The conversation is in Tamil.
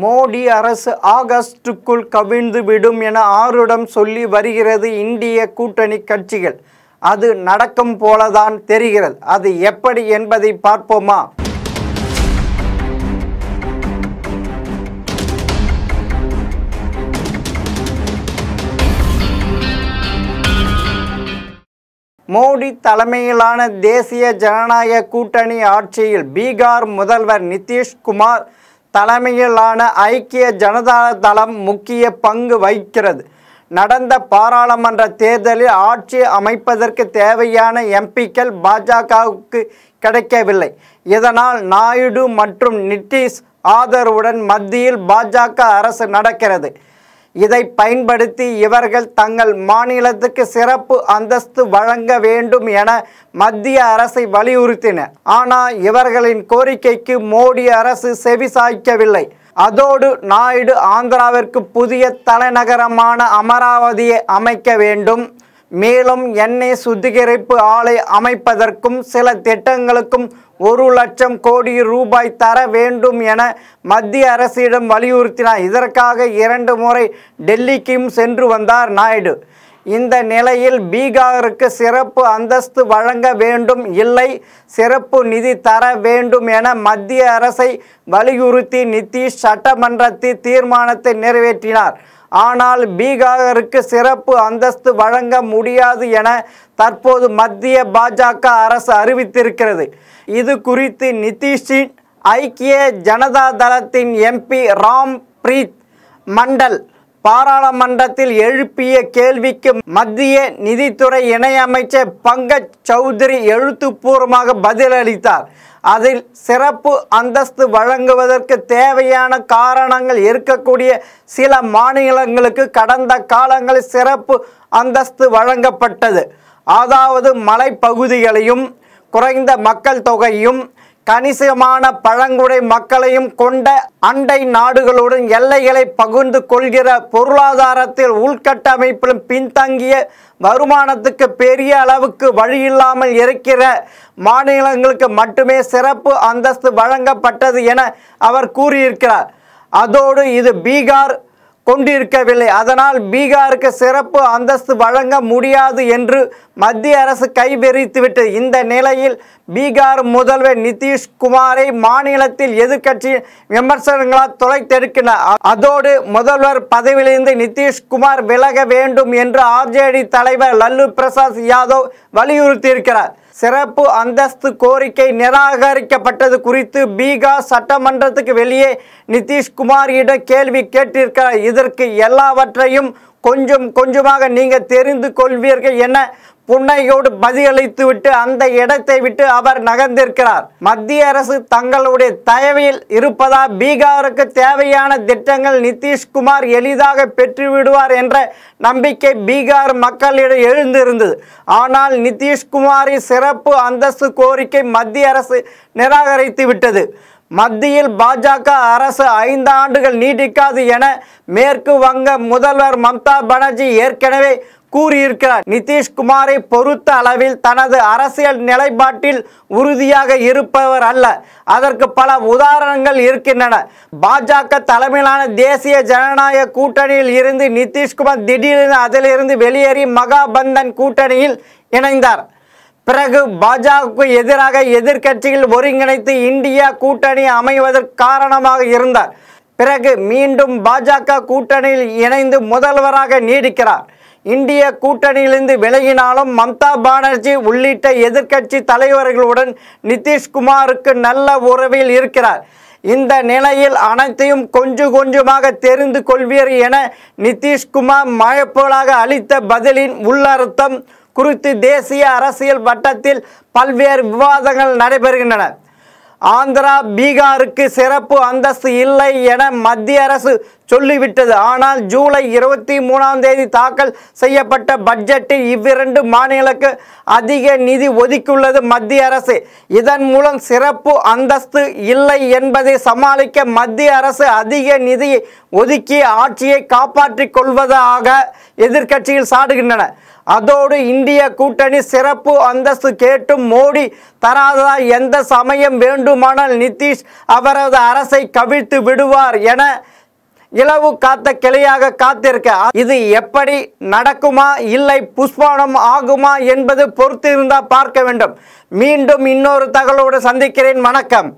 மோடி அரசு ஆகஸ்டுக்குள் கவிழ்ந்து விடும் என ஆறுடம் சொல்லி வருகிறது இந்திய கூட்டணி கட்சிகள் அது நடக்கும் போலதான் தெரிகிறது அது எப்படி என்பதை பார்ப்போமா மோடி தலைமையிலான தேசிய ஜனநாயக கூட்டணி ஆட்சியில் பீகார் முதல்வர் நிதிஷ்குமார் தலைமையிலான ஐக்கிய ஜனதா தளம் முக்கிய பங்கு வகிக்கிறது நடந்த பாராளுமன்ற தேர்தலில் ஆட்சி அமைப்பதற்கு தேவையான எம்பிக்கள் பாஜகவுக்கு கிடைக்கவில்லை இதனால் நாயுடு மற்றும் நிதிஷ் ஆதரவுடன் மத்தியில் பாஜக அரசு நடக்கிறது இதை பயன்படுத்தி இவர்கள் தங்கள் மாநிலத்துக்கு சிறப்பு அந்தஸ்து வழங்க வேண்டும் என மத்திய அரசை வலியுறுத்தின ஆனால் இவர்களின் கோரிக்கைக்கு மோடி அரசு செவி சாய்க்கவில்லை அதோடு நாயுடு ஆந்திராவிற்கு புதிய தலைநகரமான அமராவதியை அமைக்க வேண்டும் மேலும் எண்ணெய் சுத்திகரிப்பு ஆலை அமைப்பதற்கும் சில திட்டங்களுக்கும் ஒரு லட்சம் கோடி ரூபாய் தர வேண்டும் என மத்திய அரசிடம் வலியுறுத்தினார் இதற்காக இரண்டு முறை டெல்லிக்கும் சென்று வந்தார் நாயுடு இந்த நிலையில் பீகாருக்கு சிறப்பு அந்தஸ்து வழங்க வேண்டும் இல்லை சிறப்பு நிதி தர வேண்டும் என மத்திய அரசை வலியுறுத்தி நிதிஷ் சட்டமன்றத்தில் தீர்மானத்தை நிறைவேற்றினார் ஆனால் பீகாருக்கு சிறப்பு அந்தஸ்து வழங்க முடியாது என தற்போது மத்திய பாஜக அரசு அறிவித்திருக்கிறது இது குறித்து நிதிஷின் ஐக்கிய ஜனதா தளத்தின் எம்பி ராம் பிரீத் மண்டல் பாராளுமன்றத்தில் எழுப்பிய கேள்விக்கு மத்திய நிதித்துறை இணையமைச்சர் பங்கஜ் சௌத்ரி எழுத்துப்பூர்வமாக பதிலளித்தார் அதில் சிறப்பு அந்தஸ்து வழங்குவதற்கு தேவையான காரணங்கள் இருக்கக்கூடிய சில மாநிலங்களுக்கு கடந்த காலங்களில் சிறப்பு அந்தஸ்து வழங்கப்பட்டது அதாவது மலைப்பகுதிகளையும் குறைந்த மக்கள் தொகையும் கணிசமான பழங்குடை மக்களையும் கொண்ட அண்டை நாடுகளுடன் எல்லைகளை பகிர்ந்து கொள்கிற பொருளாதாரத்தில் உள்கட்டமைப்பிலும் பின்தங்கிய வருமானத்துக்கு பெரிய அளவுக்கு வழியில்லாமல் இருக்கிற மாநிலங்களுக்கு மட்டுமே சிறப்பு அந்தஸ்து வழங்கப்பட்டது என அவர் கூறியிருக்கிறார் அதோடு இது பீகார் கொண்டிருக்கவில்லை அதனால் பீகாருக்கு சிறப்பு அந்தஸ்து வழங்க முடியாது என்று மத்திய அரசு கைபெறித்துவிட்டது இந்த நிலையில் பீகார் முதல்வர் நிதிஷ்குமாரை மாநிலத்தில் எதிர்கட்சி விமர்சனங்களால் தொலைத்தெடுக்கின்றனர் அதோடு முதல்வர் பதவியிலிருந்து நிதிஷ்குமார் விலக வேண்டும் என்று ஆர்ஜேடி தலைவர் லல்லு பிரசாத் யாதவ் வலியுறுத்தியிருக்கிறார் சிறப்பு அந்தஸ்து கோரிக்கை நிராகரிக்கப்பட்டது குறித்து பீகார் சட்டமன்றத்துக்கு வெளியே நிதிஷ்குமாரியிடம் கேள்வி கேட்டிருக்கிறார் இதற்கு எல்லாவற்றையும் கொஞ்சம் கொஞ்சமாக நீங்கள் தெரிந்து கொள்வீர்கள் என புன்னையோடு பதிலளித்து விட்டு அந்த இடத்தை விட்டு அவர் நகர்ந்திருக்கிறார் மத்திய அரசு தங்களுடைய தயவையில் இருப்பதா பீகாருக்கு தேவையான திட்டங்கள் நிதிஷ்குமார் எளிதாக பெற்றுவிடுவார் என்ற நம்பிக்கை பீகார் மக்களிடம் எழுந்திருந்தது ஆனால் நிதிஷ்குமாரின் சிறப்பு அந்தஸ்து கோரிக்கை மத்திய அரசு நிராகரித்து விட்டது மத்தியில் பாஜக அரசு ஐந்து ஆண்டுகள் நீடிக்காது என மேற்கு வங்க முதல்வர் மம்தா பானர்ஜி ஏற்கனவே கூறியிருக்கிறார் நிதிஷ்குமாரை பொறுத்த அளவில் தனது அரசியல் நிலைப்பாட்டில் உறுதியாக இருப்பவர் அல்ல அதற்கு பல உதாரணங்கள் இருக்கின்றன பாஜக தலைமையிலான தேசிய ஜனநாயக கூட்டணியில் இருந்து நிதிஷ்குமார் திடீரென அதிலிருந்து வெளியேறி மகாபந்தன் கூட்டணியில் இணைந்தார் பிறகு பாஜகவுக்கு எதிராக எதிர்கட்சிகள் ஒருங்கிணைத்து இந்தியா கூட்டணி அமைவதற்கு காரணமாக இருந்தார் பிறகு மீண்டும் பாஜக கூட்டணியில் இணைந்து முதல்வராக நீடிக்கிறார் இந்திய கூட்டணியிலிருந்து விலகினாலும் மம்தா பானர்ஜி உள்ளிட்ட எதிர்க்கட்சி தலைவர்களுடன் நிதிஷ்குமாருக்கு நல்ல உறவில் இருக்கிறார் இந்த நிலையில் அனைத்தையும் கொஞ்சம் கொஞ்சமாக தெரிந்து கொள்வீர் என நிதிஷ்குமார் மழைப்போலாக அளித்த பதிலின் உள்ளர்த்தம் குறித்து தேசிய அரசியல் வட்டத்தில் பல்வேறு விவாதங்கள் நடைபெறுகின்றன ஆந்திரா பீகாருக்கு சிறப்பு அந்தஸ்து இல்லை என மத்திய அரசு சொல்லிவிட்டது ஆனால் ஜூலை இருபத்தி மூணாம் தேதி தாக்கல் செய்யப்பட்ட பட்ஜெட்டில் இவ்விரண்டு மாநிலங்களுக்கு அதிக நிதி ஒதுக்கியுள்ளது மத்திய அரசு இதன் மூலம் சிறப்பு அந்தஸ்து இல்லை என்பதை சமாளிக்க மத்திய அரசு அதிக நிதியை ஒதுக்கி ஆட்சியை காப்பாற்றிக் கொள்வதாக எதிர்க்கட்சியில் சாடுகின்றன அதோடு இந்திய கூட்டணி சிறப்பு அந்தஸ்து கேட்டு மோடி தராததால் எந்த சமயம் வேண்டுமானால் நிதிஷ் அவரது அரசை கவிழ்த்து விடுவார் என இலவு காத்த கிளையாக காத்திருக்க இது எப்படி நடக்குமா இல்லை புஷ்பானம் ஆகுமா என்பது பொறுத்து இருந்தால் பார்க்க வேண்டும் மீண்டும் இன்னொரு தகவலோடு சந்திக்கிறேன் வணக்கம்